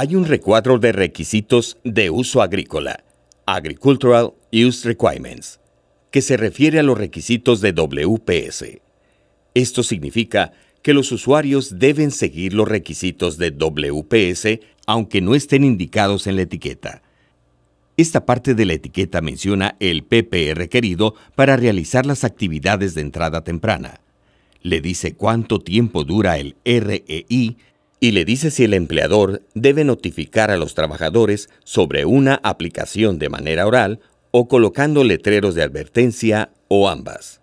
hay un recuadro de requisitos de uso agrícola, Agricultural Use Requirements, que se refiere a los requisitos de WPS. Esto significa que los usuarios deben seguir los requisitos de WPS aunque no estén indicados en la etiqueta. Esta parte de la etiqueta menciona el PPE requerido para realizar las actividades de entrada temprana. Le dice cuánto tiempo dura el REI y le dice si el empleador debe notificar a los trabajadores sobre una aplicación de manera oral o colocando letreros de advertencia o ambas.